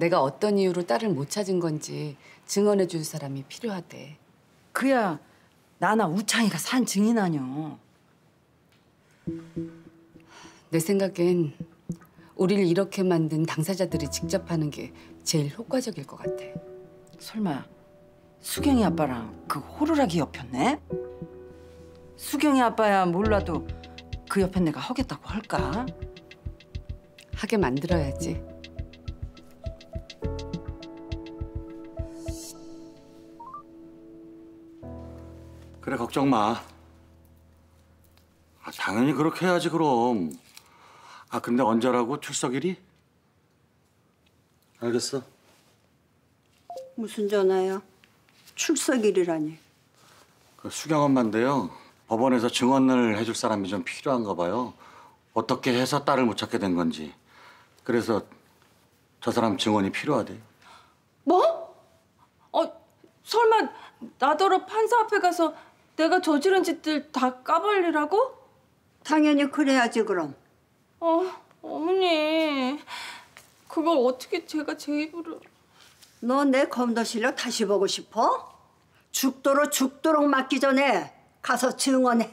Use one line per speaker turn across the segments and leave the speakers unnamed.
내가 어떤 이유로 딸을 못 찾은 건지 증언해 줄 사람이 필요하대. 그야 나나 우창이가 산 증인 아뇨. 내 생각엔 우리를 이렇게 만든 당사자들이 직접 하는 게 제일 효과적일 것 같아. 설마 수경이 아빠랑 그 호루라기 옆였네? 수경이 아빠야 몰라도 그 옆에 내가 허겠다고 할까? 하게 만들어야지.
그래 걱정 마. 아, 당연히 그렇게 해야지 그럼. 아 근데 언제라고 출석일이? 알겠어.
무슨 전화야? 출석일이라니.
그 수경 엄마인데요. 법원에서 증언을 해줄 사람이 좀 필요한가 봐요. 어떻게 해서 딸을 못 찾게 된 건지. 그래서 저 사람 증언이 필요하대요.
뭐? 어, 설마 나더러 판사 앞에 가서 내가 저지른 짓들 다 까발리라고? 당연히 그래야지 그럼. 어, 어머니. 그걸 어떻게 제가
제 입으로... 너 내 검도 실력 다시 보고 싶어? 죽도록 죽도록 맞기 전에 가서 증언해.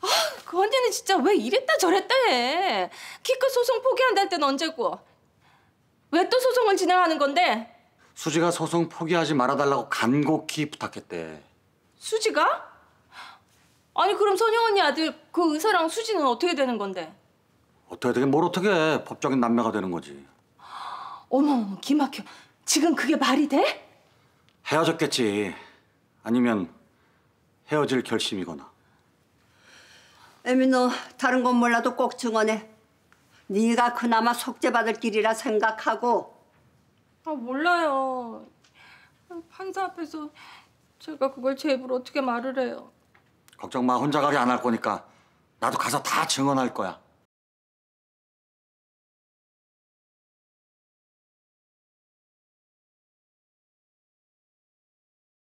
아, 그 언니는 진짜 왜 이랬다 저랬다 해. 기껏 소송 포기한다 할땐 언제고. 왜 또
소송을 진행하는 건데?
수지가 소송 포기하지 말아달라고 간곡히 부탁했대.
수지가? 아니 그럼 선영 언니 아들 그 의사랑 수지는 어떻게 되는 건데?
어떻게 되게뭘 어떻게 해. 법적인 남매가 되는 거지.
어머
기막혀. 지금 그게 말이 돼?
헤어졌겠지. 아니면 헤어질 결심이거나.
에미 너 다른 건 몰라도 꼭 증언해. 네가 그나마 속죄받을 길이라 생각하고
아 몰라요. 판사 앞에서 제가 그걸 제 입으로 어떻게 말을 해요.
걱정 마. 혼자 가게 안 할 거니까 나도 가서 다 증언할
거야.